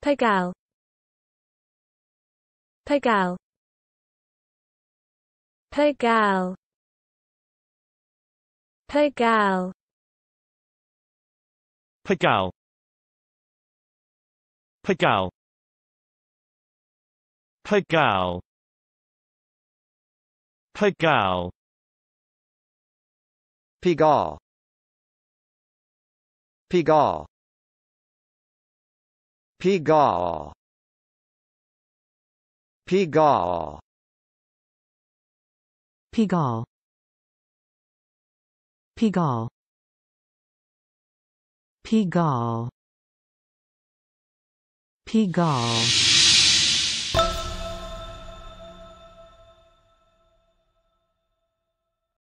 Pagal Pagal Pagal Pagal Pagal Pagal Pagal Pagal Pigal Pigal Pigal. Pigal. Pigal. Pigal. Pigal. Pigaw